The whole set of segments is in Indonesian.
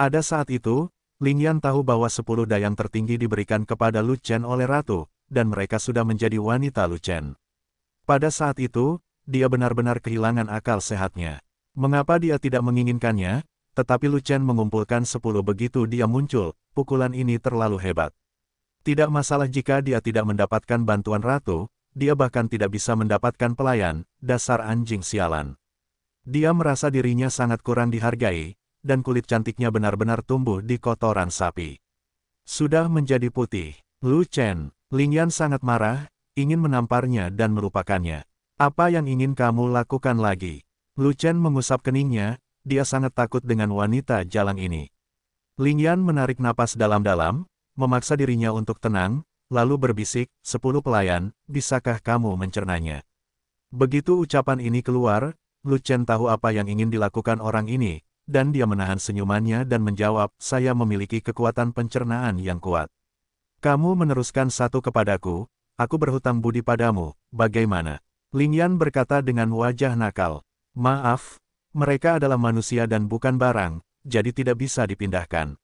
Ada saat itu, Ling Yan tahu bahwa sepuluh dayang tertinggi diberikan kepada Lu Chen oleh ratu, dan mereka sudah menjadi wanita Lu Chen. Pada saat itu, dia benar-benar kehilangan akal sehatnya. Mengapa dia tidak menginginkannya? Tetapi Lu Chen mengumpulkan sepuluh begitu dia muncul, pukulan ini terlalu hebat. Tidak masalah jika dia tidak mendapatkan bantuan ratu, dia bahkan tidak bisa mendapatkan pelayan, dasar anjing sialan. Dia merasa dirinya sangat kurang dihargai, dan kulit cantiknya benar-benar tumbuh di kotoran sapi. Sudah menjadi putih, Lu Chen, Yan sangat marah, ingin menamparnya dan merupakannya. Apa yang ingin kamu lakukan lagi? Lu Chen mengusap keningnya, dia sangat takut dengan wanita jalan ini. Ling Yan menarik napas dalam-dalam, memaksa dirinya untuk tenang, lalu berbisik, sepuluh pelayan, bisakah kamu mencernanya? Begitu ucapan ini keluar, Lu Chen tahu apa yang ingin dilakukan orang ini, dan dia menahan senyumannya dan menjawab, saya memiliki kekuatan pencernaan yang kuat. Kamu meneruskan satu kepadaku, aku berhutang budi padamu, bagaimana? Ling Yan berkata dengan wajah nakal. Maaf, mereka adalah manusia dan bukan barang, jadi tidak bisa dipindahkan.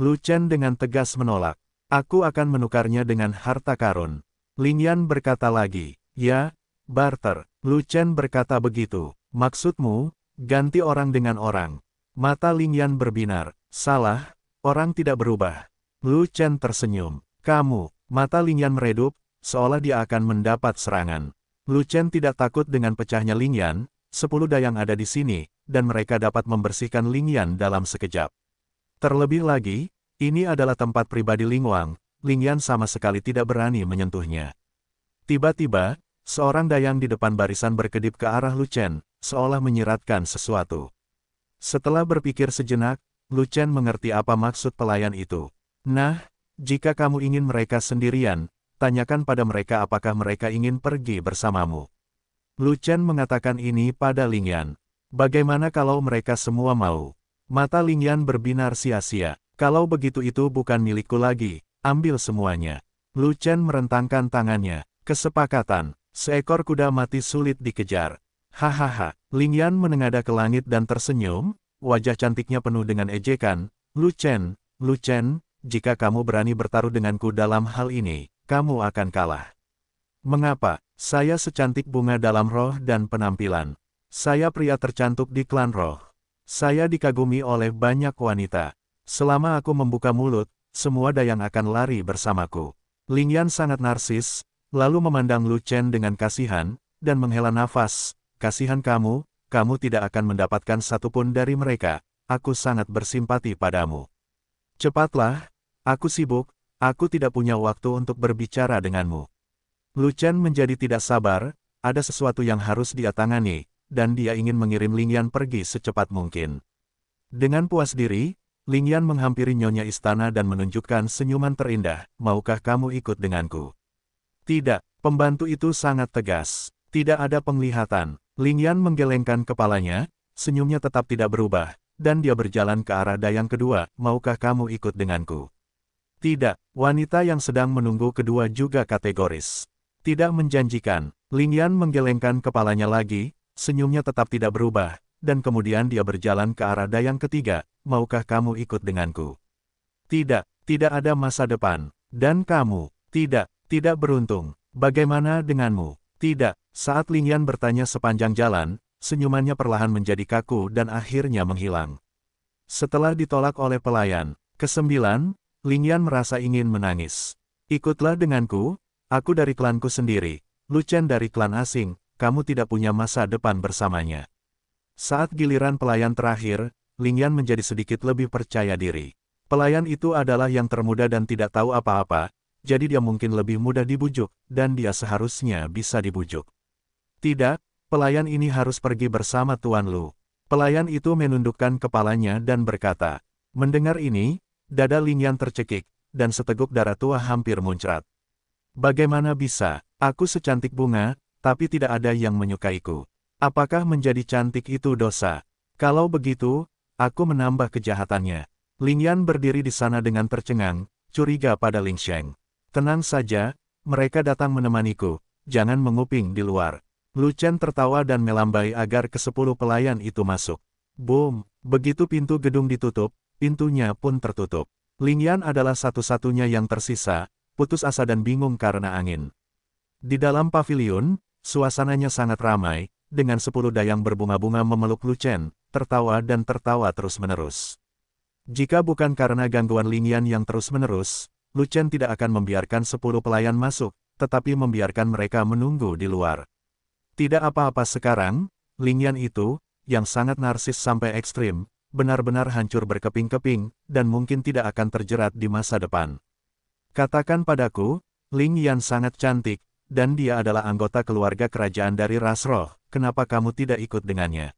Lu Chen dengan tegas menolak. Aku akan menukarnya dengan harta karun. Ling Yan berkata lagi, ya, barter. Lu Chen berkata begitu. Maksudmu, ganti orang dengan orang, Mata Ling Yan berbinar. Salah, orang tidak berubah. Lu Chen tersenyum. Kamu, mata Ling Yan meredup, seolah dia akan mendapat serangan. Lu Chen tidak takut dengan pecahnya Ling Yan, sepuluh dayang ada di sini, dan mereka dapat membersihkan Ling Yan dalam sekejap. Terlebih lagi, ini adalah tempat pribadi Ling Wang, Ling Yan sama sekali tidak berani menyentuhnya. Tiba-tiba, seorang dayang di depan barisan berkedip ke arah Lu Chen, seolah menyiratkan sesuatu. Setelah berpikir sejenak, Lucian mengerti apa maksud pelayan itu. Nah, jika kamu ingin mereka sendirian, tanyakan pada mereka apakah mereka ingin pergi bersamamu. Lucian mengatakan ini pada Ling Yan. Bagaimana kalau mereka semua mau? Mata Ling Yan berbinar sia-sia. Kalau begitu itu bukan milikku lagi, ambil semuanya. Lucian merentangkan tangannya. Kesepakatan, seekor kuda mati sulit dikejar. Hahaha, Ling Yan menengadah ke langit dan tersenyum, wajah cantiknya penuh dengan ejekan. Lu Chen, Lu Chen, jika kamu berani bertaruh denganku dalam hal ini, kamu akan kalah. Mengapa? Saya secantik bunga dalam roh dan penampilan. Saya pria tercantik di klan roh. Saya dikagumi oleh banyak wanita. Selama aku membuka mulut, semua dayang akan lari bersamaku. Ling Yan sangat narsis, lalu memandang Lu Chen dengan kasihan, dan menghela nafas, kasihan kamu, kamu tidak akan mendapatkan satupun dari mereka, aku sangat bersimpati padamu. Cepatlah, aku sibuk, aku tidak punya waktu untuk berbicara denganmu. Lucian menjadi tidak sabar, ada sesuatu yang harus dia tangani, dan dia ingin mengirim Lingyan pergi secepat mungkin. Dengan puas diri, Lingyan menghampiri Nyonya Istana dan menunjukkan senyuman terindah, maukah kamu ikut denganku? Tidak, pembantu itu sangat tegas, tidak ada penglihatan, Ling Yan menggelengkan kepalanya, senyumnya tetap tidak berubah, dan dia berjalan ke arah Dayang kedua, maukah kamu ikut denganku? Tidak, wanita yang sedang menunggu kedua juga kategoris. Tidak menjanjikan, Ling Yan menggelengkan kepalanya lagi, senyumnya tetap tidak berubah, dan kemudian dia berjalan ke arah Dayang ketiga, maukah kamu ikut denganku? Tidak, tidak ada masa depan. Dan kamu, tidak, tidak beruntung. Bagaimana denganmu? Tidak, saat Yan bertanya sepanjang jalan, senyumannya perlahan menjadi kaku dan akhirnya menghilang. Setelah ditolak oleh pelayan, kesembilan, Yan merasa ingin menangis. Ikutlah denganku, aku dari klanku sendiri, Lucian dari klan asing, kamu tidak punya masa depan bersamanya. Saat giliran pelayan terakhir, Yan menjadi sedikit lebih percaya diri. Pelayan itu adalah yang termuda dan tidak tahu apa-apa, jadi dia mungkin lebih mudah dibujuk, dan dia seharusnya bisa dibujuk. Tidak, pelayan ini harus pergi bersama Tuan Lu. Pelayan itu menundukkan kepalanya dan berkata, Mendengar ini, dada Lingyan tercekik, dan seteguk darah tua hampir muncrat. Bagaimana bisa, aku secantik bunga, tapi tidak ada yang menyukaiku. Apakah menjadi cantik itu dosa? Kalau begitu, aku menambah kejahatannya. Lingyan berdiri di sana dengan tercengang, curiga pada Ling Sheng. Tenang saja, mereka datang menemaniku, jangan menguping di luar. Luchen tertawa dan melambai agar ke sepuluh pelayan itu masuk. Boom! Begitu pintu gedung ditutup, pintunya pun tertutup. Ling Yan adalah satu-satunya yang tersisa, putus asa dan bingung karena angin. Di dalam pavilion, suasananya sangat ramai, dengan sepuluh dayang berbunga-bunga memeluk Luchen, tertawa dan tertawa terus-menerus. Jika bukan karena gangguan Ling Yan yang terus-menerus, Luchen tidak akan membiarkan sepuluh pelayan masuk, tetapi membiarkan mereka menunggu di luar. Tidak apa-apa sekarang, Lingyan itu, yang sangat narsis sampai ekstrim, benar-benar hancur berkeping-keping, dan mungkin tidak akan terjerat di masa depan. Katakan padaku, Ling Yan sangat cantik, dan dia adalah anggota keluarga kerajaan dari Rasroh, kenapa kamu tidak ikut dengannya?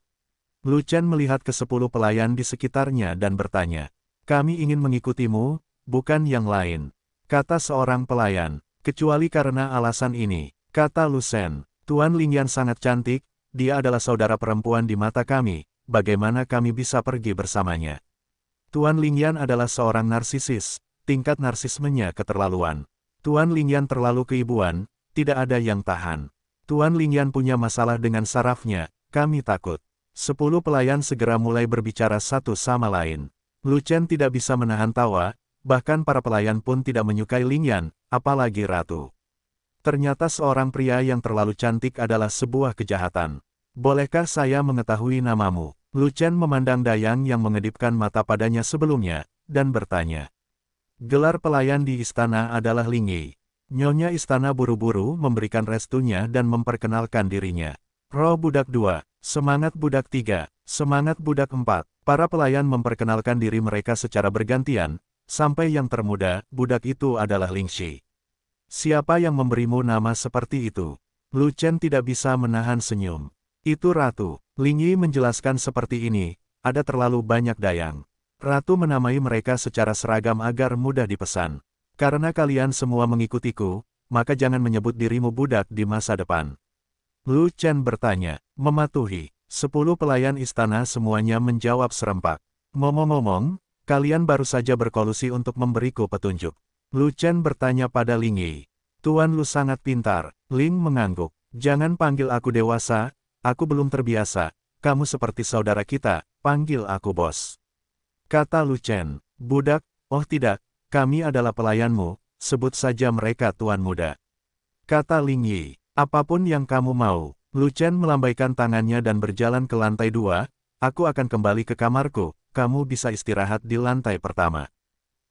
Lu melihat ke sepuluh pelayan di sekitarnya dan bertanya, kami ingin mengikutimu, bukan yang lain. Kata seorang pelayan, kecuali karena alasan ini, kata Lucen. Tuan Lingyan sangat cantik, dia adalah saudara perempuan di mata kami, bagaimana kami bisa pergi bersamanya? Tuan Lingyan adalah seorang narsisis, tingkat narsismenya keterlaluan. Tuan Lingyan terlalu keibuan, tidak ada yang tahan. Tuan Lingyan punya masalah dengan sarafnya, kami takut. Sepuluh pelayan segera mulai berbicara satu sama lain. Lu Chen tidak bisa menahan tawa, bahkan para pelayan pun tidak menyukai Lingyan, apalagi ratu. Ternyata seorang pria yang terlalu cantik adalah sebuah kejahatan. Bolehkah saya mengetahui namamu? Lucen memandang Dayang yang mengedipkan mata padanya sebelumnya, dan bertanya. Gelar pelayan di istana adalah Lingyi. Nyonya istana buru-buru memberikan restunya dan memperkenalkan dirinya. Roh budak 2, semangat budak 3, semangat budak 4. Para pelayan memperkenalkan diri mereka secara bergantian, sampai yang termuda, budak itu adalah Lingxi. Siapa yang memberimu nama seperti itu? Lu Chen tidak bisa menahan senyum. Itu Ratu. Ling Yi menjelaskan seperti ini, ada terlalu banyak dayang. Ratu menamai mereka secara seragam agar mudah dipesan. Karena kalian semua mengikutiku, maka jangan menyebut dirimu budak di masa depan. Lu Chen bertanya, mematuhi. Sepuluh pelayan istana semuanya menjawab serempak. Ngomong-ngomong, kalian baru saja berkolusi untuk memberiku petunjuk. Lu Chen bertanya pada Ling Yi. Tuan Lu sangat pintar, Ling mengangguk. Jangan panggil aku dewasa, aku belum terbiasa, kamu seperti saudara kita, panggil aku bos. Kata Lu Chen, budak, oh tidak, kami adalah pelayanmu, sebut saja mereka tuan muda. Kata Ling Yi, apapun yang kamu mau, Lu Chen melambaikan tangannya dan berjalan ke lantai dua, aku akan kembali ke kamarku, kamu bisa istirahat di lantai pertama.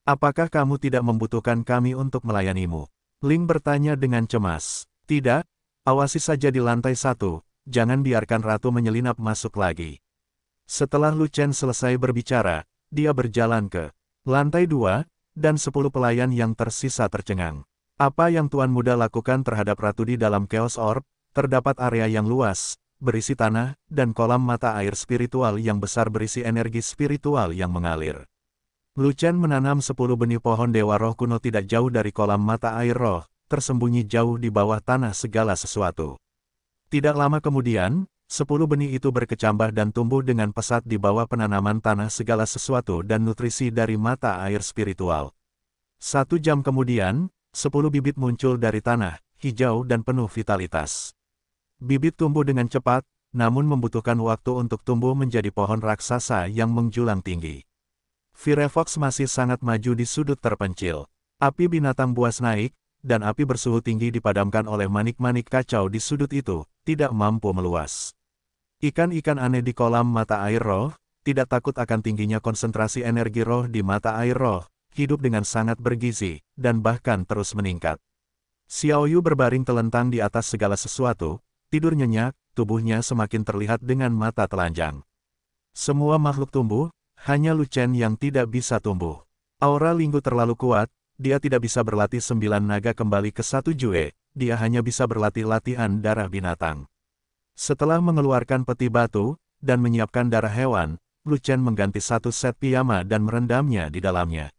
Apakah kamu tidak membutuhkan kami untuk melayanimu? Ling bertanya dengan cemas. Tidak, awasi saja di lantai satu, jangan biarkan ratu menyelinap masuk lagi. Setelah Lu Chen selesai berbicara, dia berjalan ke lantai dua, dan sepuluh pelayan yang tersisa tercengang. Apa yang Tuan Muda lakukan terhadap Ratu di dalam Chaos Orb, terdapat area yang luas, berisi tanah, dan kolam mata air spiritual yang besar berisi energi spiritual yang mengalir. Lucian menanam sepuluh benih pohon dewa roh kuno tidak jauh dari kolam mata air roh, tersembunyi jauh di bawah tanah segala sesuatu. Tidak lama kemudian, sepuluh benih itu berkecambah dan tumbuh dengan pesat di bawah penanaman tanah segala sesuatu dan nutrisi dari mata air spiritual. Satu jam kemudian, sepuluh bibit muncul dari tanah, hijau dan penuh vitalitas. Bibit tumbuh dengan cepat, namun membutuhkan waktu untuk tumbuh menjadi pohon raksasa yang menjulang tinggi. Firefox masih sangat maju di sudut terpencil. Api binatang buas naik, dan api bersuhu tinggi dipadamkan oleh manik-manik kacau di sudut itu, tidak mampu meluas. Ikan-ikan aneh di kolam mata air roh, tidak takut akan tingginya konsentrasi energi roh di mata air roh, hidup dengan sangat bergizi, dan bahkan terus meningkat. Xiaoyu berbaring telentang di atas segala sesuatu, tidur nyenyak, tubuhnya semakin terlihat dengan mata telanjang. Semua makhluk tumbuh, hanya Lucen yang tidak bisa tumbuh. Aura Linggu terlalu kuat, dia tidak bisa berlatih sembilan naga kembali ke satu jue, dia hanya bisa berlatih latihan darah binatang. Setelah mengeluarkan peti batu, dan menyiapkan darah hewan, Lucen mengganti satu set piyama dan merendamnya di dalamnya.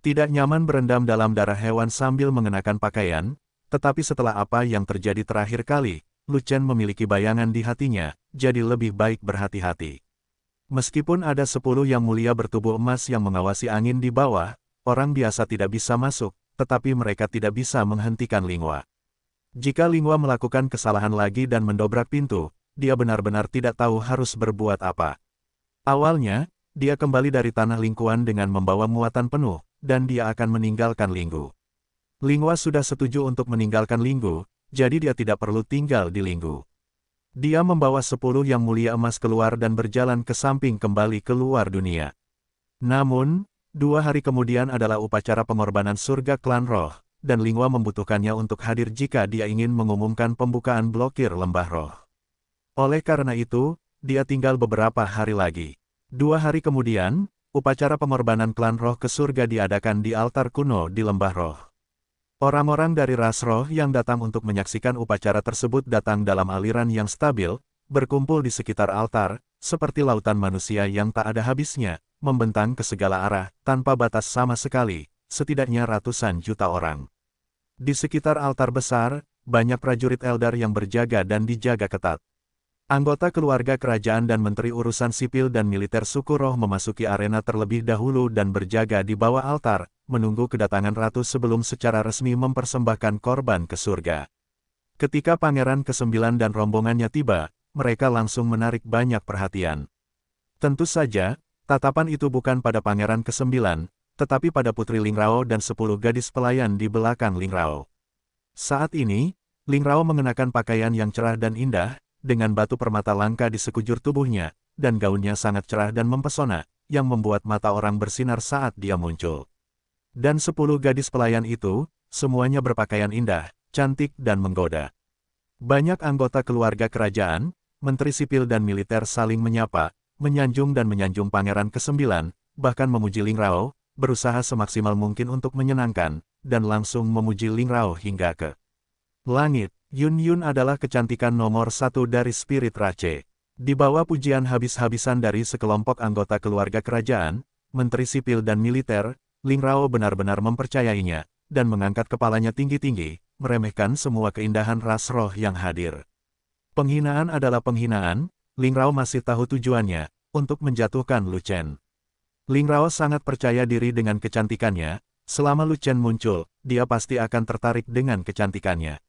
Tidak nyaman berendam dalam darah hewan sambil mengenakan pakaian, tetapi setelah apa yang terjadi terakhir kali, Lucen memiliki bayangan di hatinya, jadi lebih baik berhati-hati. Meskipun ada sepuluh yang mulia bertubuh emas yang mengawasi angin di bawah, orang biasa tidak bisa masuk, tetapi mereka tidak bisa menghentikan Lingwa. Jika Lingwa melakukan kesalahan lagi dan mendobrak pintu, dia benar-benar tidak tahu harus berbuat apa. Awalnya, dia kembali dari tanah lingkuan dengan membawa muatan penuh, dan dia akan meninggalkan Linggu. Lingwa sudah setuju untuk meninggalkan Linggu, jadi dia tidak perlu tinggal di Linggu. Dia membawa sepuluh yang mulia emas keluar dan berjalan ke samping kembali ke luar dunia. Namun, dua hari kemudian adalah upacara pengorbanan surga klan roh, dan Lingua membutuhkannya untuk hadir jika dia ingin mengumumkan pembukaan blokir lembah roh. Oleh karena itu, dia tinggal beberapa hari lagi. Dua hari kemudian, upacara pengorbanan klan roh ke surga diadakan di altar kuno di lembah roh. Orang-orang dari ras roh yang datang untuk menyaksikan upacara tersebut datang dalam aliran yang stabil, berkumpul di sekitar altar, seperti lautan manusia yang tak ada habisnya, membentang ke segala arah, tanpa batas sama sekali, setidaknya ratusan juta orang. Di sekitar altar besar, banyak prajurit Eldar yang berjaga dan dijaga ketat. Anggota keluarga kerajaan dan menteri urusan sipil dan militer suku roh memasuki arena terlebih dahulu dan berjaga di bawah altar, menunggu kedatangan ratu sebelum secara resmi mempersembahkan korban ke surga. Ketika Pangeran ke-9 dan rombongannya tiba, mereka langsung menarik banyak perhatian. Tentu saja, tatapan itu bukan pada Pangeran ke-9, tetapi pada Putri Lingrao dan 10 gadis pelayan di belakang Lingrao. Saat ini, Lingrao mengenakan pakaian yang cerah dan indah, dengan batu permata langka di sekujur tubuhnya, dan gaunnya sangat cerah dan mempesona, yang membuat mata orang bersinar saat dia muncul. Dan sepuluh gadis pelayan itu, semuanya berpakaian indah, cantik dan menggoda. Banyak anggota keluarga kerajaan, menteri sipil dan militer saling menyapa, menyanjung dan menyanjung pangeran ke-9, bahkan memuji Ling Rao, berusaha semaksimal mungkin untuk menyenangkan, dan langsung memuji Ling Rao hingga ke langit. Yun Yun adalah kecantikan nomor satu dari spirit Rache. Di bawah pujian habis-habisan dari sekelompok anggota keluarga kerajaan, menteri sipil dan militer, Ling Rao benar-benar mempercayainya, dan mengangkat kepalanya tinggi-tinggi, meremehkan semua keindahan ras roh yang hadir. Penghinaan adalah penghinaan, Ling Rao masih tahu tujuannya, untuk menjatuhkan Lu Chen. Ling Rao sangat percaya diri dengan kecantikannya, selama Lu Chen muncul, dia pasti akan tertarik dengan kecantikannya.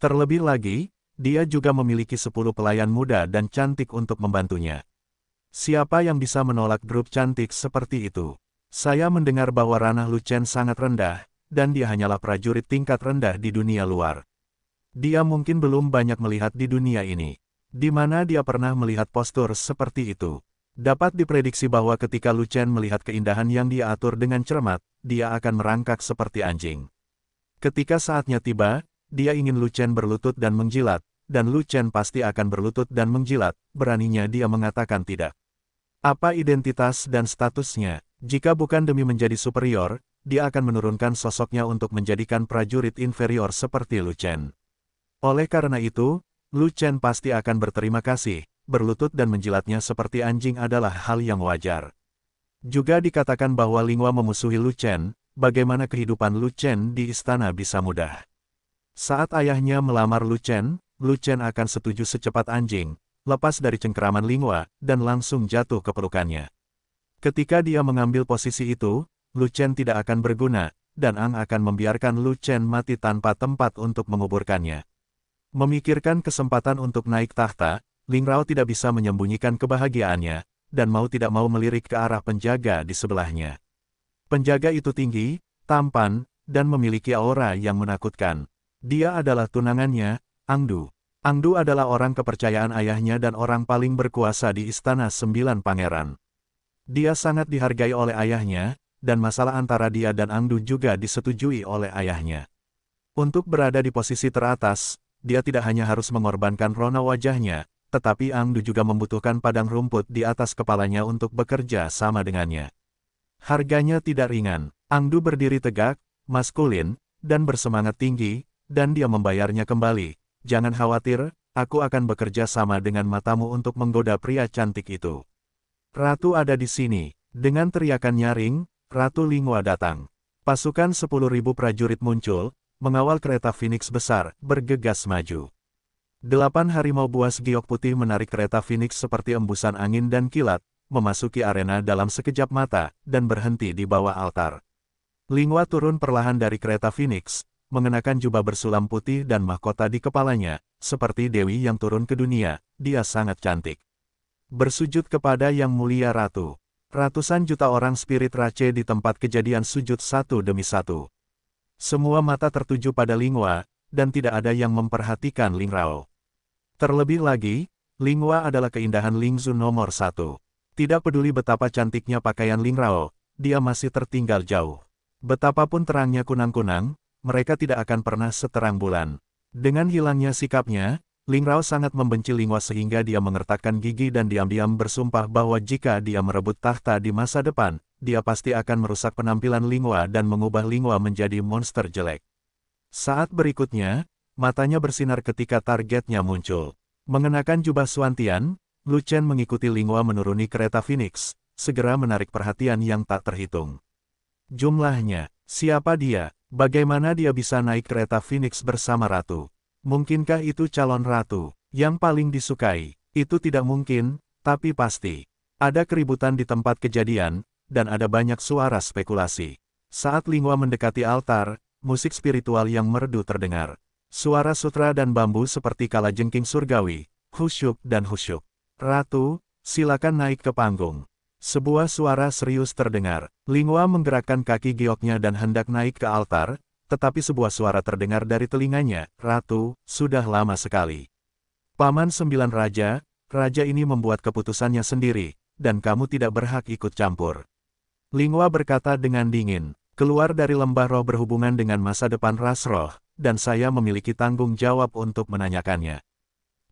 Terlebih lagi, dia juga memiliki sepuluh pelayan muda dan cantik untuk membantunya. Siapa yang bisa menolak grup cantik seperti itu? Saya mendengar bahwa ranah Lucen sangat rendah, dan dia hanyalah prajurit tingkat rendah di dunia luar. Dia mungkin belum banyak melihat di dunia ini. Di mana dia pernah melihat postur seperti itu. Dapat diprediksi bahwa ketika Lucen melihat keindahan yang dia atur dengan cermat, dia akan merangkak seperti anjing. Ketika saatnya tiba, dia ingin Lucen berlutut dan menjilat, dan Lucen pasti akan berlutut dan menjilat, beraninya dia mengatakan tidak. Apa identitas dan statusnya? Jika bukan demi menjadi superior, dia akan menurunkan sosoknya untuk menjadikan prajurit inferior seperti Lu Chen. Oleh karena itu, Lu Chen pasti akan berterima kasih, berlutut dan menjilatnya seperti anjing adalah hal yang wajar. Juga dikatakan bahwa Lingwa memusuhi Lu Chen, bagaimana kehidupan Lu Chen di istana bisa mudah. Saat ayahnya melamar Lu Chen, Lu Chen akan setuju secepat anjing, lepas dari cengkeraman Lingua, dan langsung jatuh ke pelukannya. Ketika dia mengambil posisi itu, Lu Chen tidak akan berguna, dan Ang akan membiarkan Lu Chen mati tanpa tempat untuk menguburkannya. Memikirkan kesempatan untuk naik tahta, Ling Rao tidak bisa menyembunyikan kebahagiaannya, dan mau tidak mau melirik ke arah penjaga di sebelahnya. Penjaga itu tinggi, tampan, dan memiliki aura yang menakutkan. Dia adalah tunangannya, Angdu. Angdu adalah orang kepercayaan ayahnya dan orang paling berkuasa di Istana Sembilan Pangeran. Dia sangat dihargai oleh ayahnya, dan masalah antara dia dan Angdu juga disetujui oleh ayahnya. Untuk berada di posisi teratas, dia tidak hanya harus mengorbankan rona wajahnya, tetapi Angdu juga membutuhkan padang rumput di atas kepalanya untuk bekerja sama dengannya. Harganya tidak ringan. Angdu berdiri tegak, maskulin, dan bersemangat tinggi, dan dia membayarnya kembali, Jangan khawatir, aku akan bekerja sama dengan matamu untuk menggoda pria cantik itu. Ratu ada di sini. Dengan teriakan nyaring, Ratu Lingua datang. Pasukan 10.000 prajurit muncul, mengawal kereta Phoenix besar, bergegas maju. Delapan harimau buas giok putih menarik kereta Phoenix seperti embusan angin dan kilat, memasuki arena dalam sekejap mata, dan berhenti di bawah altar. Lingua turun perlahan dari kereta Phoenix, mengenakan jubah bersulam putih dan mahkota di kepalanya, seperti Dewi yang turun ke dunia, dia sangat cantik. Bersujud kepada Yang Mulia Ratu. Ratusan juta orang spirit race di tempat kejadian sujud satu demi satu. Semua mata tertuju pada Lingua, dan tidak ada yang memperhatikan Lingrao. Terlebih lagi, Lingua adalah keindahan Lingzu nomor satu. Tidak peduli betapa cantiknya pakaian Lingrao, dia masih tertinggal jauh. Betapapun terangnya kunang-kunang, mereka tidak akan pernah seterang bulan. Dengan hilangnya sikapnya, Ling Rao sangat membenci Lingwa sehingga dia mengertakkan gigi dan diam-diam bersumpah bahwa jika dia merebut tahta di masa depan, dia pasti akan merusak penampilan Lingwa dan mengubah Lingwa menjadi monster jelek. Saat berikutnya, matanya bersinar ketika targetnya muncul. Mengenakan jubah Suantian, Lu Chen mengikuti Lingwa menuruni kereta Phoenix, segera menarik perhatian yang tak terhitung. Jumlahnya, siapa dia? Bagaimana dia bisa naik kereta Phoenix bersama ratu? Mungkinkah itu calon ratu yang paling disukai? Itu tidak mungkin, tapi pasti. Ada keributan di tempat kejadian, dan ada banyak suara spekulasi. Saat Lingua mendekati altar, musik spiritual yang merdu terdengar. Suara sutra dan bambu seperti kalajengking surgawi, khusyuk dan husyuk. Ratu, silakan naik ke panggung. Sebuah suara serius terdengar. Lingua menggerakkan kaki gioknya dan hendak naik ke altar, tetapi sebuah suara terdengar dari telinganya, Ratu, sudah lama sekali. Paman Sembilan Raja, Raja ini membuat keputusannya sendiri, dan kamu tidak berhak ikut campur. Lingua berkata dengan dingin, keluar dari lembah roh berhubungan dengan masa depan ras roh, dan saya memiliki tanggung jawab untuk menanyakannya.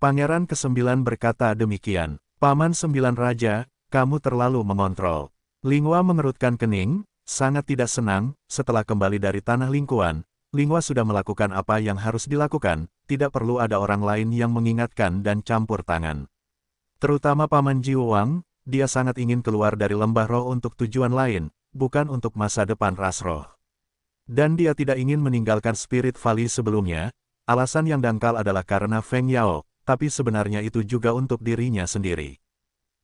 Pangeran ke-9 berkata demikian, Paman Sembilan Raja, kamu terlalu mengontrol. Lingua mengerutkan kening, sangat tidak senang, setelah kembali dari tanah lingkuan, Lingua sudah melakukan apa yang harus dilakukan, tidak perlu ada orang lain yang mengingatkan dan campur tangan. Terutama Paman Jiwang, dia sangat ingin keluar dari lembah roh untuk tujuan lain, bukan untuk masa depan ras roh. Dan dia tidak ingin meninggalkan spirit valley sebelumnya, alasan yang dangkal adalah karena Feng Yao, tapi sebenarnya itu juga untuk dirinya sendiri.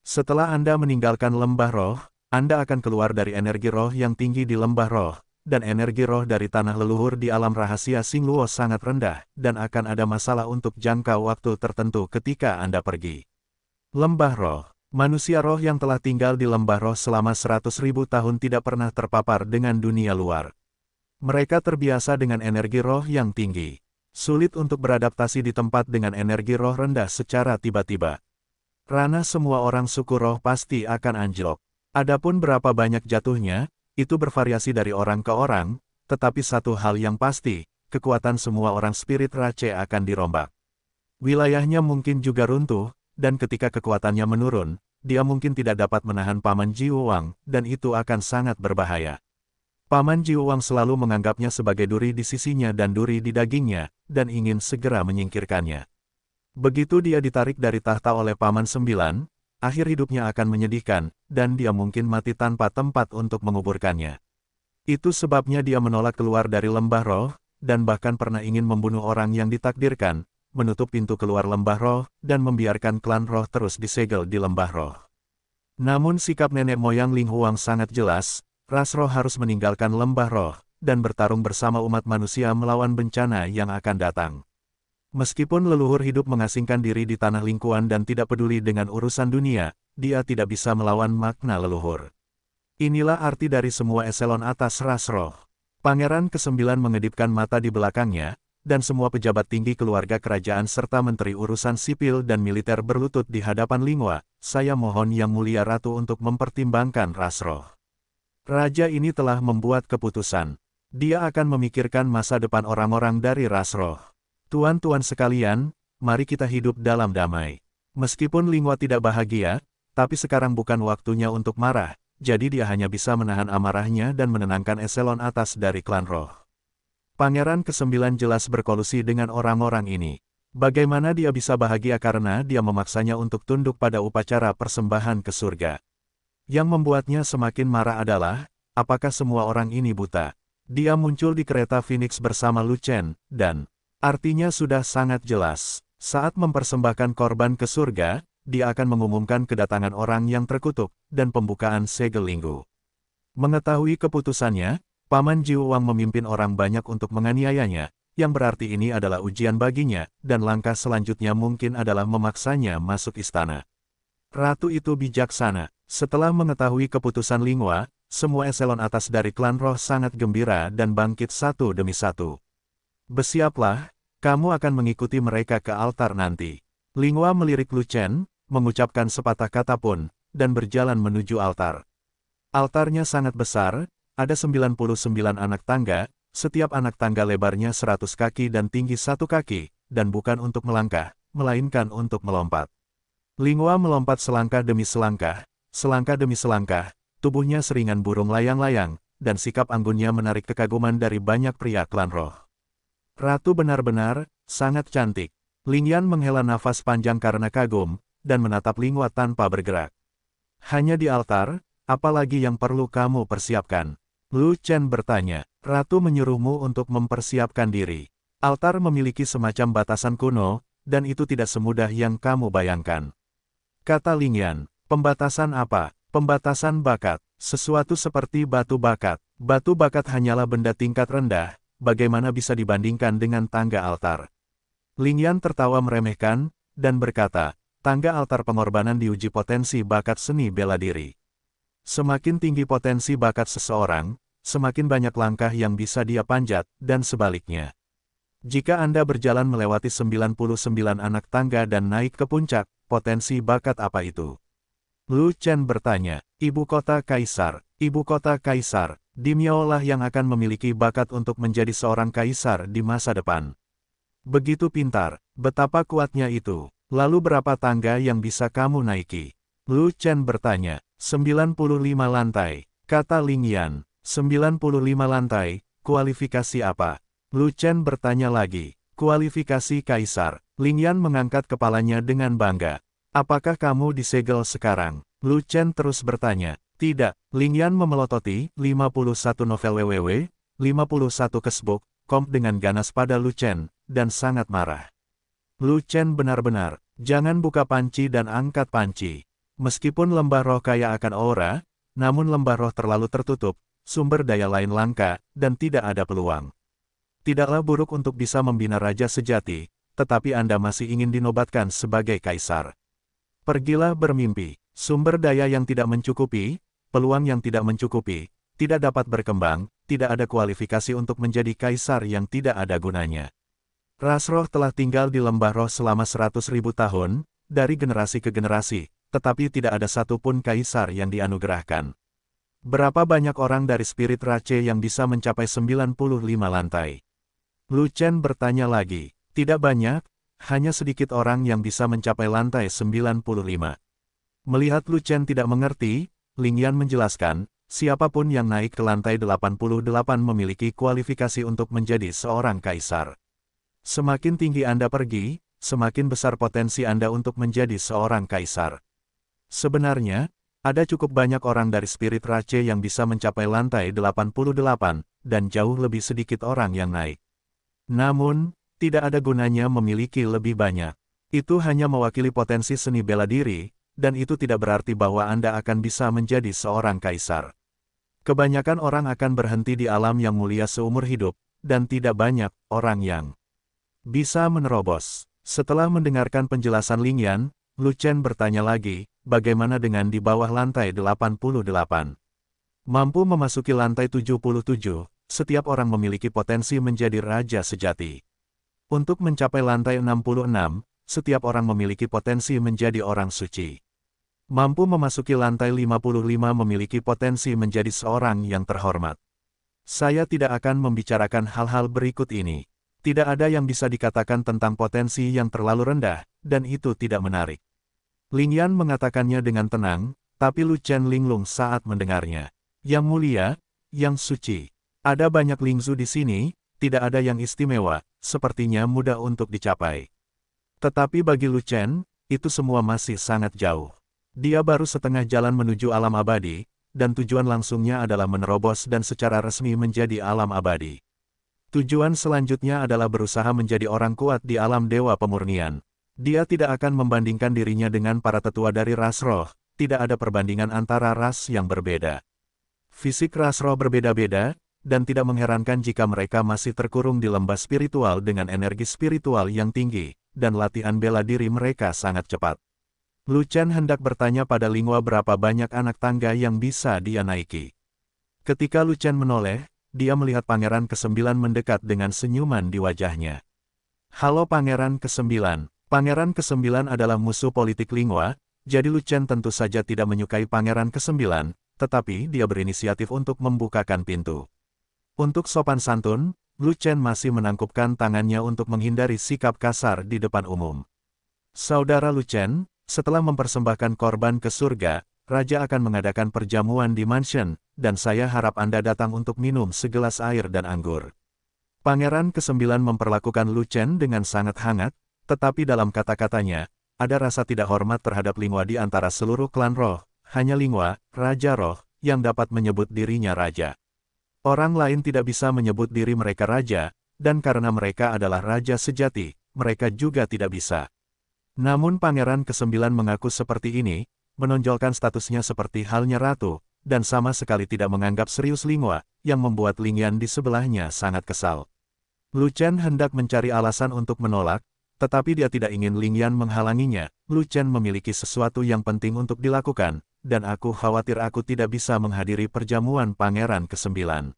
Setelah Anda meninggalkan lembah roh, Anda akan keluar dari energi roh yang tinggi di lembah roh, dan energi roh dari tanah leluhur di alam rahasia Singluo sangat rendah, dan akan ada masalah untuk jangka waktu tertentu ketika Anda pergi. Lembah roh Manusia roh yang telah tinggal di lembah roh selama seratus ribu tahun tidak pernah terpapar dengan dunia luar. Mereka terbiasa dengan energi roh yang tinggi. Sulit untuk beradaptasi di tempat dengan energi roh rendah secara tiba-tiba. Rana semua orang suku roh pasti akan anjlok. Adapun berapa banyak jatuhnya, itu bervariasi dari orang ke orang, tetapi satu hal yang pasti, kekuatan semua orang spirit race akan dirombak. Wilayahnya mungkin juga runtuh, dan ketika kekuatannya menurun, dia mungkin tidak dapat menahan Paman Jiwang, dan itu akan sangat berbahaya. Paman Jiwang selalu menganggapnya sebagai duri di sisinya dan duri di dagingnya, dan ingin segera menyingkirkannya. Begitu dia ditarik dari tahta oleh Paman Sembilan, akhir hidupnya akan menyedihkan, dan dia mungkin mati tanpa tempat untuk menguburkannya. Itu sebabnya dia menolak keluar dari lembah roh, dan bahkan pernah ingin membunuh orang yang ditakdirkan, menutup pintu keluar lembah roh, dan membiarkan klan roh terus disegel di lembah roh. Namun sikap nenek moyang Ling Huang sangat jelas, ras roh harus meninggalkan lembah roh, dan bertarung bersama umat manusia melawan bencana yang akan datang. Meskipun leluhur hidup mengasingkan diri di tanah lingkuan dan tidak peduli dengan urusan dunia, dia tidak bisa melawan makna leluhur. Inilah arti dari semua eselon atas ras roh. Pangeran ke-9 mengedipkan mata di belakangnya, dan semua pejabat tinggi keluarga kerajaan serta menteri urusan sipil dan militer berlutut di hadapan Lingua. saya mohon Yang Mulia Ratu untuk mempertimbangkan ras roh. Raja ini telah membuat keputusan. Dia akan memikirkan masa depan orang-orang dari ras roh. Tuan-tuan sekalian, mari kita hidup dalam damai. Meskipun Lingwa tidak bahagia, tapi sekarang bukan waktunya untuk marah, jadi dia hanya bisa menahan amarahnya dan menenangkan eselon atas dari klan roh. Pangeran ke-9 jelas berkolusi dengan orang-orang ini. Bagaimana dia bisa bahagia karena dia memaksanya untuk tunduk pada upacara persembahan ke surga. Yang membuatnya semakin marah adalah, apakah semua orang ini buta? Dia muncul di kereta Phoenix bersama Lucen, dan Artinya sudah sangat jelas, saat mempersembahkan korban ke surga, dia akan mengumumkan kedatangan orang yang terkutuk, dan pembukaan segel linggu. Mengetahui keputusannya, Paman Jiwang memimpin orang banyak untuk menganiayanya, yang berarti ini adalah ujian baginya, dan langkah selanjutnya mungkin adalah memaksanya masuk istana. Ratu itu bijaksana. Setelah mengetahui keputusan Lingwa, semua eselon atas dari klan roh sangat gembira dan bangkit satu demi satu. Bersiaplah, kamu akan mengikuti mereka ke altar nanti. Lingua melirik Lucen, mengucapkan sepatah kata pun, dan berjalan menuju altar. Altarnya sangat besar, ada 99 anak tangga, setiap anak tangga lebarnya 100 kaki dan tinggi satu kaki, dan bukan untuk melangkah, melainkan untuk melompat. Lingua melompat selangkah demi selangkah, selangkah demi selangkah, tubuhnya seringan burung layang-layang, dan sikap anggunnya menarik kekaguman dari banyak pria klan roh. Ratu benar-benar, sangat cantik. Ling Yan menghela nafas panjang karena kagum, dan menatap Lingwa tanpa bergerak. Hanya di altar, apalagi yang perlu kamu persiapkan? Lu Chen bertanya. Ratu menyuruhmu untuk mempersiapkan diri. Altar memiliki semacam batasan kuno, dan itu tidak semudah yang kamu bayangkan. Kata Ling Yan, pembatasan apa? Pembatasan bakat, sesuatu seperti batu bakat. Batu bakat hanyalah benda tingkat rendah, bagaimana bisa dibandingkan dengan tangga altar? Ling Yan tertawa meremehkan, dan berkata, tangga altar pengorbanan diuji potensi bakat seni bela diri. Semakin tinggi potensi bakat seseorang, semakin banyak langkah yang bisa dia panjat, dan sebaliknya. Jika Anda berjalan melewati 99 anak tangga dan naik ke puncak, potensi bakat apa itu? Lu Chen bertanya, Ibu Kota Kaisar, Ibu Kota Kaisar, Dimyao lah yang akan memiliki bakat untuk menjadi seorang kaisar di masa depan. Begitu pintar, betapa kuatnya itu. Lalu berapa tangga yang bisa kamu naiki? Lu Chen bertanya. 95 lantai, kata Ling Yan. 95 lantai, kualifikasi apa? Lu Chen bertanya lagi. Kualifikasi kaisar. Ling Yan mengangkat kepalanya dengan bangga. Apakah kamu disegel sekarang? Lu Chen terus bertanya. Tidak, Ling Yan memelototi, 51 novel WWW, 51 kesbuk, komp dengan ganas pada Lu Chen, dan sangat marah. Lu Chen benar-benar, jangan buka panci dan angkat panci. Meskipun lembah roh kaya akan aura, namun lembah roh terlalu tertutup, sumber daya lain langka, dan tidak ada peluang. Tidaklah buruk untuk bisa membina raja sejati, tetapi Anda masih ingin dinobatkan sebagai kaisar. Pergilah bermimpi, sumber daya yang tidak mencukupi, peluang yang tidak mencukupi, tidak dapat berkembang, tidak ada kualifikasi untuk menjadi kaisar yang tidak ada gunanya. Rasroh telah tinggal di lembah roh selama seratus ribu tahun, dari generasi ke generasi, tetapi tidak ada satupun kaisar yang dianugerahkan. Berapa banyak orang dari spirit race yang bisa mencapai 95 lantai? Lu Chen bertanya lagi, tidak banyak, hanya sedikit orang yang bisa mencapai lantai 95. Melihat Lu Chen tidak mengerti, Ling Yan menjelaskan, siapapun yang naik ke lantai 88 memiliki kualifikasi untuk menjadi seorang kaisar. Semakin tinggi Anda pergi, semakin besar potensi Anda untuk menjadi seorang kaisar. Sebenarnya, ada cukup banyak orang dari spirit race yang bisa mencapai lantai 88, dan jauh lebih sedikit orang yang naik. Namun, tidak ada gunanya memiliki lebih banyak. Itu hanya mewakili potensi seni bela diri, dan itu tidak berarti bahwa Anda akan bisa menjadi seorang kaisar. Kebanyakan orang akan berhenti di alam yang mulia seumur hidup, dan tidak banyak orang yang bisa menerobos. Setelah mendengarkan penjelasan Ling Yan, Lu Chen bertanya lagi, bagaimana dengan di bawah lantai 88? Mampu memasuki lantai 77, setiap orang memiliki potensi menjadi raja sejati. Untuk mencapai lantai 66, setiap orang memiliki potensi menjadi orang suci. Mampu memasuki lantai 55 memiliki potensi menjadi seorang yang terhormat. Saya tidak akan membicarakan hal-hal berikut ini. Tidak ada yang bisa dikatakan tentang potensi yang terlalu rendah, dan itu tidak menarik. Ling Yan mengatakannya dengan tenang, tapi Lu Chen linglung saat mendengarnya. Yang mulia, yang suci. Ada banyak lingzu di sini, tidak ada yang istimewa, sepertinya mudah untuk dicapai. Tetapi bagi Lu Chen, itu semua masih sangat jauh. Dia baru setengah jalan menuju alam abadi, dan tujuan langsungnya adalah menerobos dan secara resmi menjadi alam abadi. Tujuan selanjutnya adalah berusaha menjadi orang kuat di alam dewa pemurnian. Dia tidak akan membandingkan dirinya dengan para tetua dari ras roh, tidak ada perbandingan antara ras yang berbeda. Fisik ras roh berbeda-beda, dan tidak mengherankan jika mereka masih terkurung di lembah spiritual dengan energi spiritual yang tinggi dan latihan bela diri mereka sangat cepat. Lucian hendak bertanya pada Lingua berapa banyak anak tangga yang bisa dia naiki. Ketika Lucian menoleh, dia melihat Pangeran Kesembilan mendekat dengan senyuman di wajahnya. Halo Pangeran Kesembilan. Pangeran Kesembilan adalah musuh politik Lingua, jadi Lucian tentu saja tidak menyukai Pangeran Kesembilan, tetapi dia berinisiatif untuk membukakan pintu. Untuk sopan santun, Lu Chen masih menangkupkan tangannya untuk menghindari sikap kasar di depan umum. Saudara Lu Chen, setelah mempersembahkan korban ke surga, Raja akan mengadakan perjamuan di mansion, dan saya harap Anda datang untuk minum segelas air dan anggur. Pangeran ke-9 memperlakukan Lu Chen dengan sangat hangat, tetapi dalam kata-katanya, ada rasa tidak hormat terhadap Lingwa di antara seluruh klan roh, hanya Lingwa, Raja Roh, yang dapat menyebut dirinya Raja. Orang lain tidak bisa menyebut diri mereka raja, dan karena mereka adalah raja sejati, mereka juga tidak bisa. Namun Pangeran Kesembilan mengaku seperti ini, menonjolkan statusnya seperti halnya ratu, dan sama sekali tidak menganggap serius lingua, yang membuat Lingyan di sebelahnya sangat kesal. Lu Chen hendak mencari alasan untuk menolak, tetapi dia tidak ingin Lingyan menghalanginya, Lu Chen memiliki sesuatu yang penting untuk dilakukan, dan aku khawatir aku tidak bisa menghadiri perjamuan Pangeran ke-9.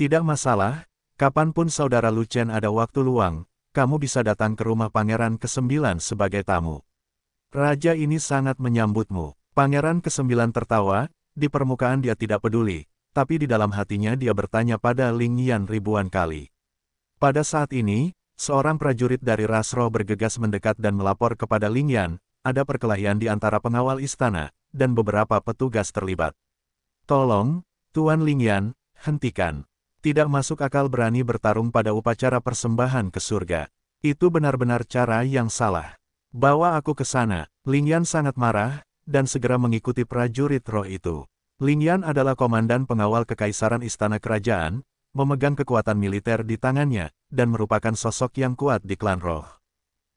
Tidak masalah, kapanpun saudara Lucen ada waktu luang, kamu bisa datang ke rumah Pangeran ke-9 sebagai tamu. Raja ini sangat menyambutmu. Pangeran ke-9 tertawa, di permukaan dia tidak peduli, tapi di dalam hatinya dia bertanya pada Ling Yan ribuan kali. Pada saat ini, seorang prajurit dari Rasroh bergegas mendekat dan melapor kepada Ling Yan, ada perkelahian di antara pengawal istana, dan beberapa petugas terlibat. Tolong, Tuan Lingyan, hentikan. Tidak masuk akal berani bertarung pada upacara persembahan ke surga. Itu benar-benar cara yang salah. Bawa aku ke sana. Lingyan sangat marah, dan segera mengikuti prajurit roh itu. Lingyan adalah komandan pengawal kekaisaran istana kerajaan, memegang kekuatan militer di tangannya, dan merupakan sosok yang kuat di klan roh.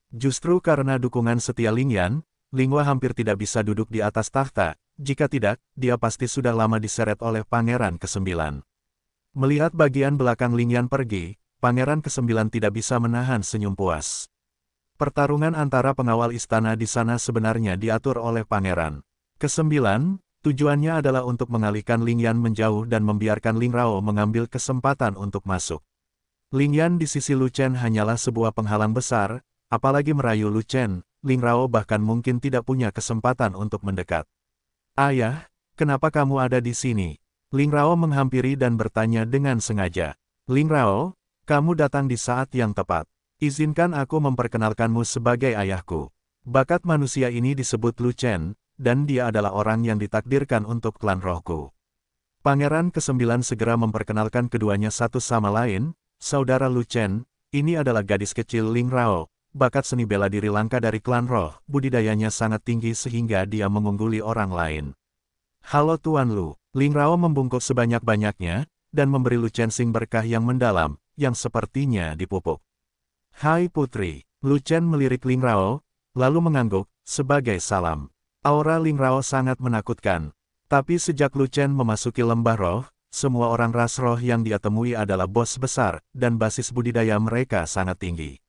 Justru karena dukungan setia Lingyan, Lingua hampir tidak bisa duduk di atas tahta, jika tidak, dia pasti sudah lama diseret oleh Pangeran Kesembilan. Melihat bagian belakang Lingyan pergi, Pangeran Kesembilan tidak bisa menahan senyum puas. Pertarungan antara pengawal istana di sana sebenarnya diatur oleh Pangeran. Kesembilan, tujuannya adalah untuk mengalihkan Lingyan menjauh dan membiarkan Ling Rao mengambil kesempatan untuk masuk. Lingyan di sisi Luchen hanyalah sebuah penghalang besar, Apalagi merayu Lu Chen, Ling Rao bahkan mungkin tidak punya kesempatan untuk mendekat. Ayah, kenapa kamu ada di sini? Ling Rao menghampiri dan bertanya dengan sengaja. Ling Rao, kamu datang di saat yang tepat. Izinkan aku memperkenalkanmu sebagai ayahku. Bakat manusia ini disebut Lu Chen, dan dia adalah orang yang ditakdirkan untuk klan rohku. Pangeran ke-9 segera memperkenalkan keduanya satu sama lain, Saudara Lu Chen, ini adalah gadis kecil Ling Rao, bakat seni bela diri langka dari klan roh, budidayanya sangat tinggi sehingga dia mengungguli orang lain. Halo Tuan Lu, Ling Rao membungkuk sebanyak-banyaknya, dan memberi Lu sing berkah yang mendalam, yang sepertinya dipupuk. Hai Putri, Lu Chen melirik Ling Rao, lalu mengangguk, sebagai salam. Aura Ling Rao sangat menakutkan. Tapi sejak Lu Chen memasuki lembah roh, semua orang ras roh yang dia temui adalah bos besar, dan basis budidaya mereka sangat tinggi.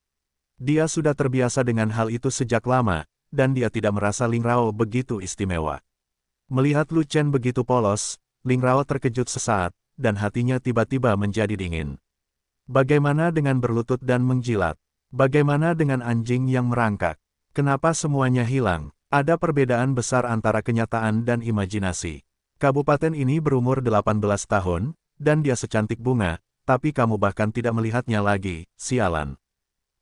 Dia sudah terbiasa dengan hal itu sejak lama, dan dia tidak merasa Ling Rao begitu istimewa. Melihat Lu Chen begitu polos, Ling Rao terkejut sesaat, dan hatinya tiba-tiba menjadi dingin. Bagaimana dengan berlutut dan menjilat? Bagaimana dengan anjing yang merangkak? Kenapa semuanya hilang? Ada perbedaan besar antara kenyataan dan imajinasi. Kabupaten ini berumur 18 tahun, dan dia secantik bunga, tapi kamu bahkan tidak melihatnya lagi, sialan.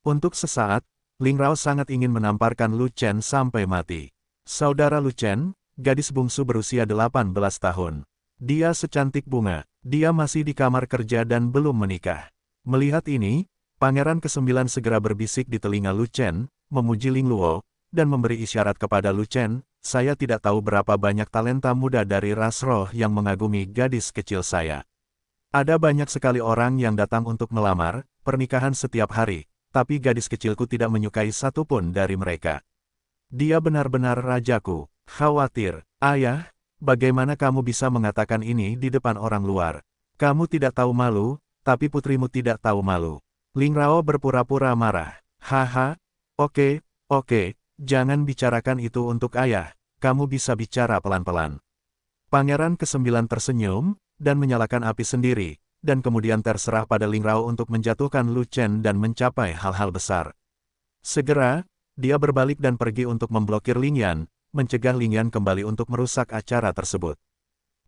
Untuk sesaat, Ling Rao sangat ingin menamparkan Lu Chen sampai mati. Saudara Lu Chen, gadis bungsu berusia 18 tahun. Dia secantik bunga, dia masih di kamar kerja dan belum menikah. Melihat ini, Pangeran Kesembilan segera berbisik di telinga Lu Chen, memuji Ling Luo, dan memberi isyarat kepada Lu Chen, saya tidak tahu berapa banyak talenta muda dari ras roh yang mengagumi gadis kecil saya. Ada banyak sekali orang yang datang untuk melamar, pernikahan setiap hari, tapi gadis kecilku tidak menyukai satupun dari mereka. Dia benar-benar rajaku. Khawatir, ayah, bagaimana kamu bisa mengatakan ini di depan orang luar? Kamu tidak tahu malu, tapi putrimu tidak tahu malu. Ling Rao berpura-pura marah. Haha, oke, oke, jangan bicarakan itu untuk ayah, kamu bisa bicara pelan-pelan. Pangeran ke kesembilan tersenyum, dan menyalakan api sendiri, dan kemudian terserah pada Ling Rao untuk menjatuhkan Lu Chen dan mencapai hal-hal besar. Segera, dia berbalik dan pergi untuk memblokir Ling Yan, mencegah Ling Yan kembali untuk merusak acara tersebut.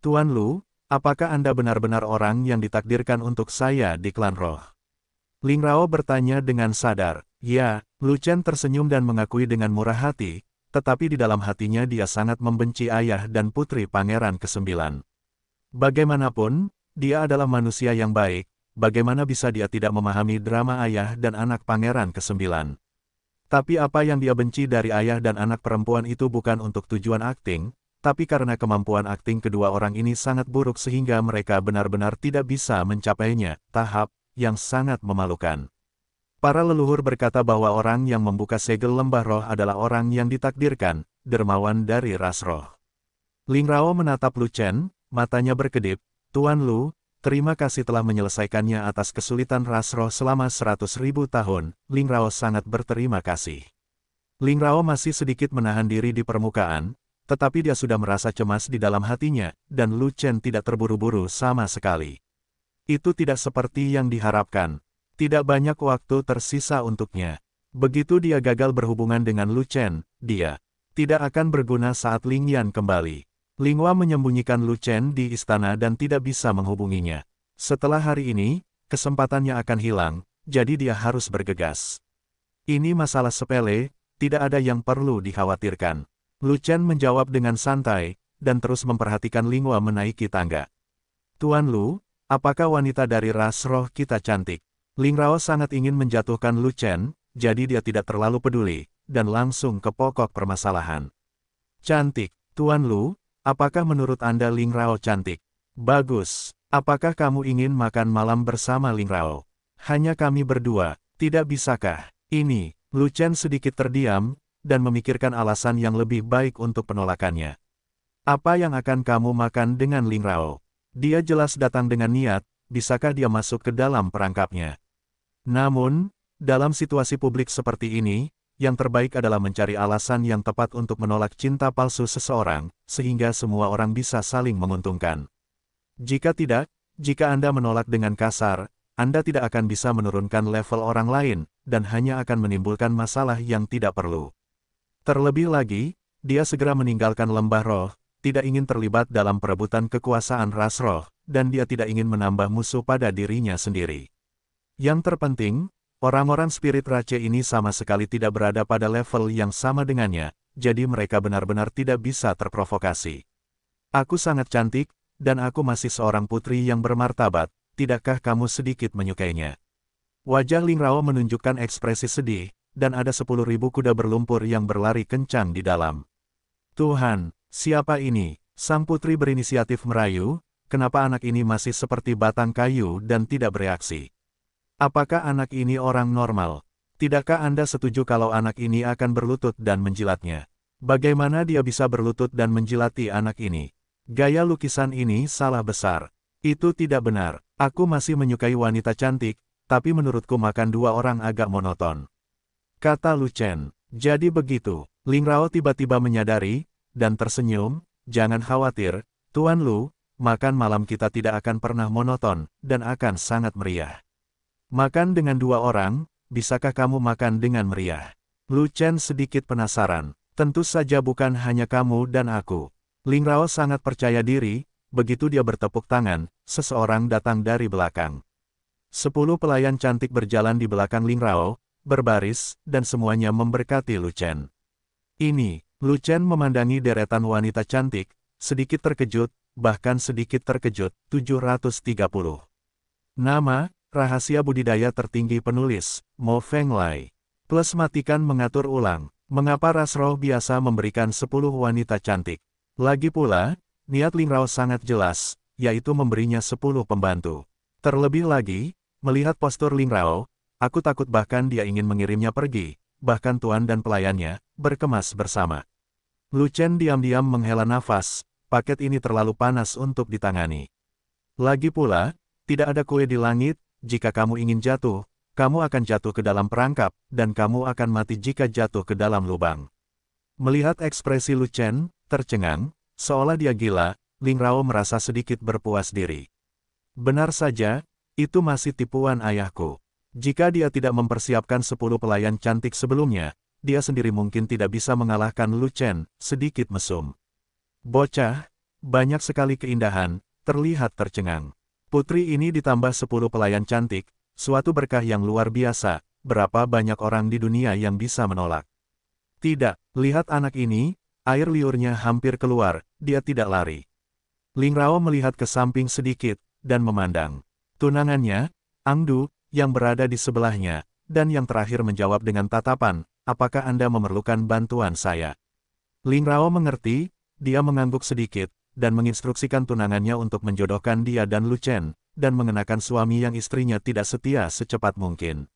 Tuan Lu, apakah Anda benar-benar orang yang ditakdirkan untuk saya di klan roh? Ling Rao bertanya dengan sadar, ya, Lu Chen tersenyum dan mengakui dengan murah hati, tetapi di dalam hatinya dia sangat membenci ayah dan putri pangeran kesembilan. Bagaimanapun, dia adalah manusia yang baik, bagaimana bisa dia tidak memahami drama ayah dan anak pangeran kesembilan. Tapi apa yang dia benci dari ayah dan anak perempuan itu bukan untuk tujuan akting, tapi karena kemampuan akting kedua orang ini sangat buruk sehingga mereka benar-benar tidak bisa mencapainya, tahap yang sangat memalukan. Para leluhur berkata bahwa orang yang membuka segel lembah roh adalah orang yang ditakdirkan, dermawan dari ras roh. Ling Rao menatap Lu Chen, matanya berkedip, Tuan Lu, terima kasih telah menyelesaikannya atas kesulitan Rasroh selama seratus ribu tahun, Ling Rao sangat berterima kasih. Ling Rao masih sedikit menahan diri di permukaan, tetapi dia sudah merasa cemas di dalam hatinya, dan Lu Chen tidak terburu-buru sama sekali. Itu tidak seperti yang diharapkan. Tidak banyak waktu tersisa untuknya. Begitu dia gagal berhubungan dengan Lu Chen, dia tidak akan berguna saat Ling Yan kembali. Lingwa menyembunyikan Lu Chen di istana dan tidak bisa menghubunginya. Setelah hari ini, kesempatannya akan hilang, jadi dia harus bergegas. Ini masalah sepele, tidak ada yang perlu dikhawatirkan. Lu Chen menjawab dengan santai, dan terus memperhatikan Lingwa menaiki tangga. Tuan Lu, apakah wanita dari ras roh kita cantik? Ling Rao sangat ingin menjatuhkan Lu Chen, jadi dia tidak terlalu peduli, dan langsung ke pokok permasalahan. Cantik, Tuan Lu, Apakah menurut Anda Ling Rao cantik? Bagus. Apakah kamu ingin makan malam bersama Ling Rao? Hanya kami berdua, tidak bisakah? Ini, Chen sedikit terdiam, dan memikirkan alasan yang lebih baik untuk penolakannya. Apa yang akan kamu makan dengan Ling Rao? Dia jelas datang dengan niat, bisakah dia masuk ke dalam perangkapnya? Namun, dalam situasi publik seperti ini, yang terbaik adalah mencari alasan yang tepat untuk menolak cinta palsu seseorang, sehingga semua orang bisa saling menguntungkan. Jika tidak, jika Anda menolak dengan kasar, Anda tidak akan bisa menurunkan level orang lain, dan hanya akan menimbulkan masalah yang tidak perlu. Terlebih lagi, dia segera meninggalkan lembah roh, tidak ingin terlibat dalam perebutan kekuasaan ras roh, dan dia tidak ingin menambah musuh pada dirinya sendiri. Yang terpenting, Orang-orang spirit race ini sama sekali tidak berada pada level yang sama dengannya, jadi mereka benar-benar tidak bisa terprovokasi. Aku sangat cantik, dan aku masih seorang putri yang bermartabat, tidakkah kamu sedikit menyukainya? Wajah Ling Rao menunjukkan ekspresi sedih, dan ada sepuluh ribu kuda berlumpur yang berlari kencang di dalam. Tuhan, siapa ini? Sang putri berinisiatif merayu, kenapa anak ini masih seperti batang kayu dan tidak bereaksi? Apakah anak ini orang normal? Tidakkah Anda setuju kalau anak ini akan berlutut dan menjilatnya? Bagaimana dia bisa berlutut dan menjilati anak ini? Gaya lukisan ini salah besar. Itu tidak benar. Aku masih menyukai wanita cantik, tapi menurutku makan dua orang agak monoton. Kata Lu Chen. Jadi begitu. Ling Rao tiba-tiba menyadari, dan tersenyum, jangan khawatir, Tuan Lu, makan malam kita tidak akan pernah monoton, dan akan sangat meriah. Makan dengan dua orang, bisakah kamu makan dengan meriah? Lu Chen sedikit penasaran. Tentu saja bukan hanya kamu dan aku. Ling Rao sangat percaya diri, begitu dia bertepuk tangan, seseorang datang dari belakang. Sepuluh pelayan cantik berjalan di belakang Ling Rao, berbaris, dan semuanya memberkati Lu Chen. Ini, Lu Chen memandangi deretan wanita cantik, sedikit terkejut, bahkan sedikit terkejut, 730. Nama, Rahasia budidaya tertinggi penulis, Mo Feng Lai. Plus matikan mengatur ulang, mengapa Rasroh biasa memberikan 10 wanita cantik. Lagi pula, niat Rao sangat jelas, yaitu memberinya 10 pembantu. Terlebih lagi, melihat postur Rao, aku takut bahkan dia ingin mengirimnya pergi, bahkan tuan dan pelayannya, berkemas bersama. Lu Chen diam-diam menghela nafas, paket ini terlalu panas untuk ditangani. Lagi pula, tidak ada kue di langit, jika kamu ingin jatuh, kamu akan jatuh ke dalam perangkap, dan kamu akan mati jika jatuh ke dalam lubang. Melihat ekspresi Lu Chen, tercengang, seolah dia gila, Ling Rao merasa sedikit berpuas diri. Benar saja, itu masih tipuan ayahku. Jika dia tidak mempersiapkan sepuluh pelayan cantik sebelumnya, dia sendiri mungkin tidak bisa mengalahkan Lu Chen, sedikit mesum. Bocah, banyak sekali keindahan, terlihat tercengang. Putri ini ditambah 10 pelayan cantik, suatu berkah yang luar biasa, berapa banyak orang di dunia yang bisa menolak. Tidak, lihat anak ini, air liurnya hampir keluar, dia tidak lari. Ling Rao melihat ke samping sedikit, dan memandang. Tunangannya, Angdu, yang berada di sebelahnya, dan yang terakhir menjawab dengan tatapan, apakah Anda memerlukan bantuan saya? Ling Rao mengerti, dia mengangguk sedikit, dan menginstruksikan tunangannya untuk menjodohkan dia dan Lu Chen, dan mengenakan suami yang istrinya tidak setia secepat mungkin.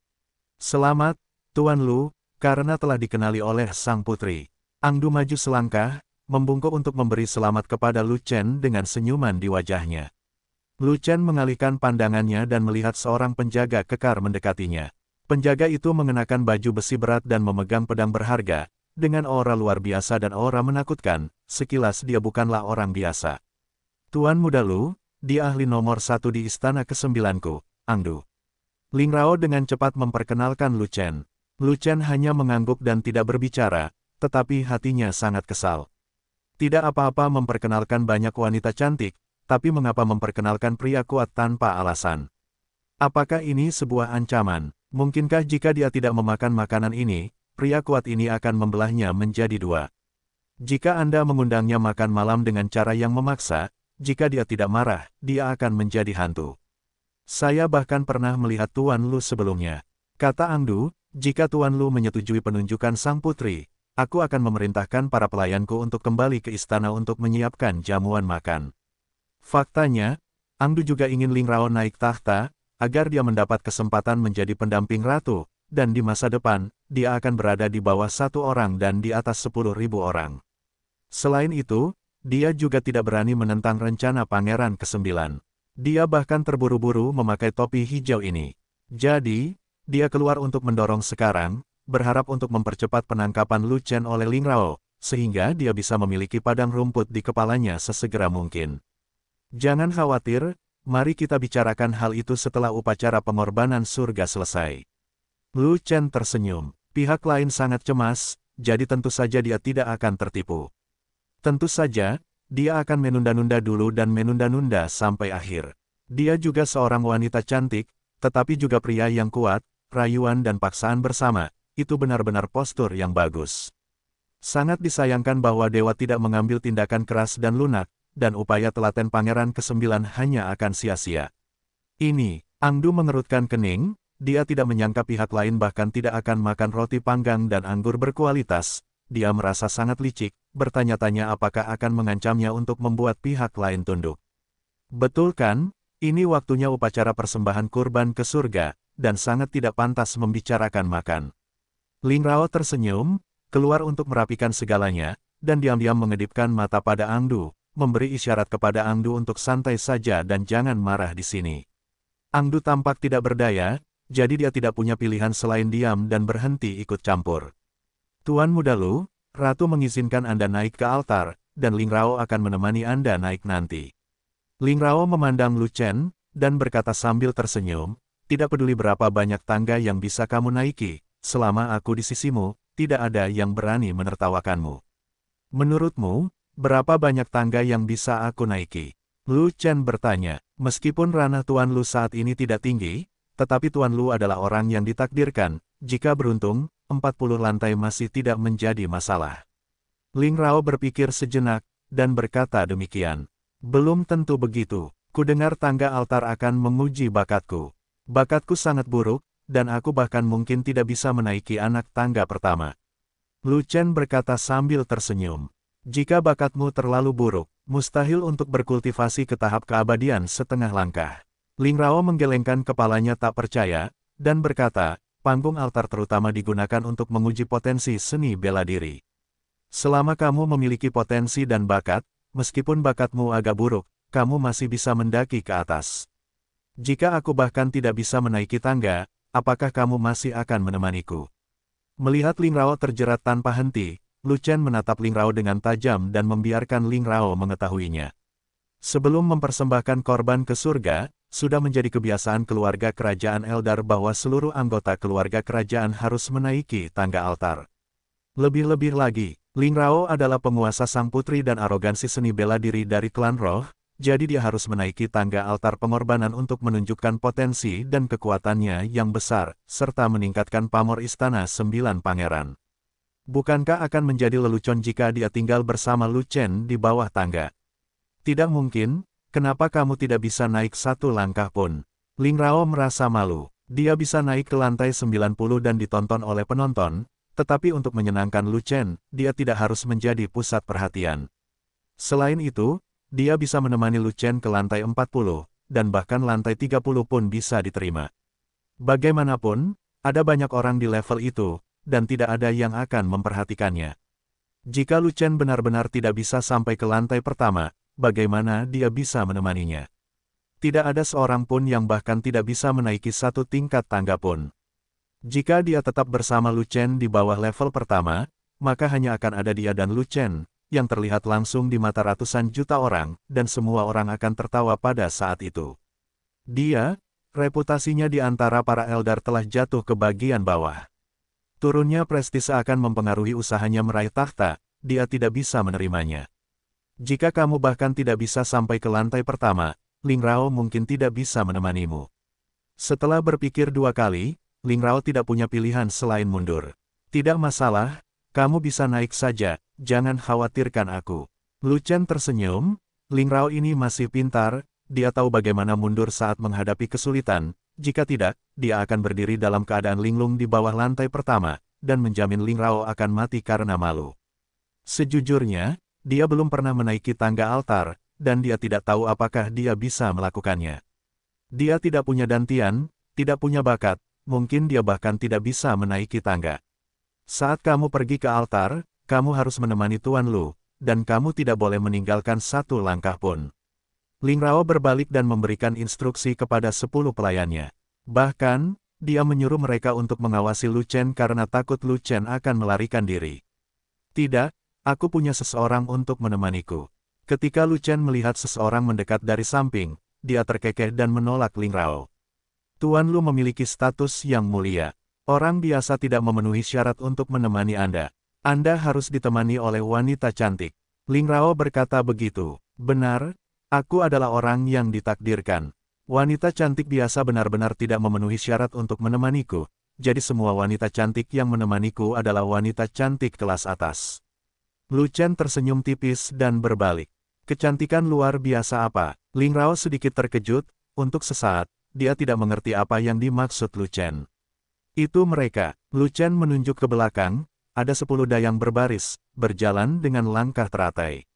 Selamat, Tuan Lu, karena telah dikenali oleh sang putri. Angdu maju selangkah, membungkuk untuk memberi selamat kepada Lu Chen dengan senyuman di wajahnya. Lu Chen mengalihkan pandangannya dan melihat seorang penjaga kekar mendekatinya. Penjaga itu mengenakan baju besi berat dan memegang pedang berharga, dengan aura luar biasa dan aura menakutkan, sekilas dia bukanlah orang biasa. Tuan muda Lu, dia ahli nomor satu di istana kesembilanku, Angdu. Ling Rao dengan cepat memperkenalkan Lu Chen. Lu Chen hanya mengangguk dan tidak berbicara, tetapi hatinya sangat kesal. Tidak apa-apa memperkenalkan banyak wanita cantik, tapi mengapa memperkenalkan pria kuat tanpa alasan? Apakah ini sebuah ancaman? Mungkinkah jika dia tidak memakan makanan ini, pria kuat ini akan membelahnya menjadi dua? Jika Anda mengundangnya makan malam dengan cara yang memaksa, jika dia tidak marah, dia akan menjadi hantu. Saya bahkan pernah melihat Tuan Lu sebelumnya. Kata Angdu, jika Tuan Lu menyetujui penunjukan sang putri, aku akan memerintahkan para pelayanku untuk kembali ke istana untuk menyiapkan jamuan makan. Faktanya, Angdu juga ingin Ling Rao naik tahta, agar dia mendapat kesempatan menjadi pendamping ratu, dan di masa depan, dia akan berada di bawah satu orang dan di atas sepuluh ribu orang. Selain itu, dia juga tidak berani menentang rencana Pangeran ke-9. Dia bahkan terburu-buru memakai topi hijau ini. Jadi, dia keluar untuk mendorong sekarang, berharap untuk mempercepat penangkapan Lu Chen oleh Ling Rao, sehingga dia bisa memiliki padang rumput di kepalanya sesegera mungkin. Jangan khawatir, mari kita bicarakan hal itu setelah upacara pengorbanan surga selesai. Lu Chen tersenyum. Pihak lain sangat cemas, jadi tentu saja dia tidak akan tertipu. Tentu saja, dia akan menunda-nunda dulu dan menunda-nunda sampai akhir. Dia juga seorang wanita cantik, tetapi juga pria yang kuat, rayuan dan paksaan bersama, itu benar-benar postur yang bagus. Sangat disayangkan bahwa Dewa tidak mengambil tindakan keras dan lunak, dan upaya telaten Pangeran ke-9 hanya akan sia-sia. Ini, Angdu mengerutkan kening, dia tidak menyangka pihak lain bahkan tidak akan makan roti panggang dan anggur berkualitas, dia merasa sangat licik, bertanya-tanya apakah akan mengancamnya untuk membuat pihak lain tunduk. Betul kan? Ini waktunya upacara persembahan kurban ke surga, dan sangat tidak pantas membicarakan makan. Ling Rao tersenyum, keluar untuk merapikan segalanya, dan diam-diam mengedipkan mata pada Angdu, memberi isyarat kepada Angdu untuk santai saja dan jangan marah di sini. Angdu tampak tidak berdaya, jadi dia tidak punya pilihan selain diam dan berhenti ikut campur. Tuan muda Lu, Ratu mengizinkan Anda naik ke altar, dan Ling Rao akan menemani Anda naik nanti. Ling Rao memandang Lu Chen, dan berkata sambil tersenyum, tidak peduli berapa banyak tangga yang bisa kamu naiki, selama aku di sisimu, tidak ada yang berani menertawakanmu. Menurutmu, berapa banyak tangga yang bisa aku naiki? Lu Chen bertanya, meskipun ranah Tuan Lu saat ini tidak tinggi, tetapi Tuan Lu adalah orang yang ditakdirkan, jika beruntung, 40 lantai masih tidak menjadi masalah. Ling Rao berpikir sejenak, dan berkata demikian. Belum tentu begitu, kudengar tangga altar akan menguji bakatku. Bakatku sangat buruk, dan aku bahkan mungkin tidak bisa menaiki anak tangga pertama. Lu Chen berkata sambil tersenyum. Jika bakatmu terlalu buruk, mustahil untuk berkultivasi ke tahap keabadian setengah langkah. Ling Rao menggelengkan kepalanya tak percaya, dan berkata, panggung altar terutama digunakan untuk menguji potensi seni bela diri. Selama kamu memiliki potensi dan bakat, meskipun bakatmu agak buruk, kamu masih bisa mendaki ke atas. Jika aku bahkan tidak bisa menaiki tangga, apakah kamu masih akan menemaniku? Melihat Ling Rao terjerat tanpa henti, Luchen menatap Ling Rao dengan tajam dan membiarkan Ling Rao mengetahuinya. Sebelum mempersembahkan korban ke surga, sudah menjadi kebiasaan keluarga kerajaan Eldar bahwa seluruh anggota keluarga kerajaan harus menaiki tangga altar. Lebih-lebih lagi, Ling Rao adalah penguasa sang putri dan arogansi seni bela diri dari klan roh, jadi dia harus menaiki tangga altar pengorbanan untuk menunjukkan potensi dan kekuatannya yang besar, serta meningkatkan pamor istana sembilan pangeran. Bukankah akan menjadi lelucon jika dia tinggal bersama Lu Chen di bawah tangga? Tidak mungkin, Kenapa kamu tidak bisa naik satu langkah pun? Ling Rao merasa malu. Dia bisa naik ke lantai 90 dan ditonton oleh penonton, tetapi untuk menyenangkan Lu Chen, dia tidak harus menjadi pusat perhatian. Selain itu, dia bisa menemani Lu Chen ke lantai 40, dan bahkan lantai 30 pun bisa diterima. Bagaimanapun, ada banyak orang di level itu, dan tidak ada yang akan memperhatikannya. Jika Lu Chen benar-benar tidak bisa sampai ke lantai pertama, bagaimana dia bisa menemaninya. Tidak ada seorang pun yang bahkan tidak bisa menaiki satu tingkat tangga pun. Jika dia tetap bersama Lucen di bawah level pertama, maka hanya akan ada dia dan Lucen yang terlihat langsung di mata ratusan juta orang, dan semua orang akan tertawa pada saat itu. Dia, reputasinya di antara para Eldar telah jatuh ke bagian bawah. Turunnya prestise akan mempengaruhi usahanya meraih tahta, dia tidak bisa menerimanya. Jika kamu bahkan tidak bisa sampai ke lantai pertama, Ling Rao mungkin tidak bisa menemanimu. Setelah berpikir dua kali, Ling Rao tidak punya pilihan selain mundur. Tidak masalah, kamu bisa naik saja, jangan khawatirkan aku. Chen tersenyum, Ling Rao ini masih pintar, dia tahu bagaimana mundur saat menghadapi kesulitan, jika tidak, dia akan berdiri dalam keadaan linglung di bawah lantai pertama, dan menjamin Ling Rao akan mati karena malu. Sejujurnya, dia belum pernah menaiki tangga altar, dan dia tidak tahu apakah dia bisa melakukannya. Dia tidak punya dantian, tidak punya bakat, mungkin dia bahkan tidak bisa menaiki tangga. Saat kamu pergi ke altar, kamu harus menemani Tuan Lu, dan kamu tidak boleh meninggalkan satu langkah pun. Ling Rao berbalik dan memberikan instruksi kepada sepuluh pelayannya. Bahkan, dia menyuruh mereka untuk mengawasi Lu Chen karena takut Lu Chen akan melarikan diri. Tidak, Aku punya seseorang untuk menemaniku. Ketika Lu Chen melihat seseorang mendekat dari samping, dia terkekeh dan menolak Ling Rao. Tuan Lu memiliki status yang mulia. Orang biasa tidak memenuhi syarat untuk menemani Anda. Anda harus ditemani oleh wanita cantik. Ling Rao berkata begitu. Benar, aku adalah orang yang ditakdirkan. Wanita cantik biasa benar-benar tidak memenuhi syarat untuk menemaniku, jadi semua wanita cantik yang menemaniku adalah wanita cantik kelas atas. Luchen tersenyum tipis dan berbalik. Kecantikan luar biasa apa? Ling Rao sedikit terkejut, untuk sesaat, dia tidak mengerti apa yang dimaksud Luchen. Itu mereka, Luchen menunjuk ke belakang, ada sepuluh dayang berbaris, berjalan dengan langkah teratai.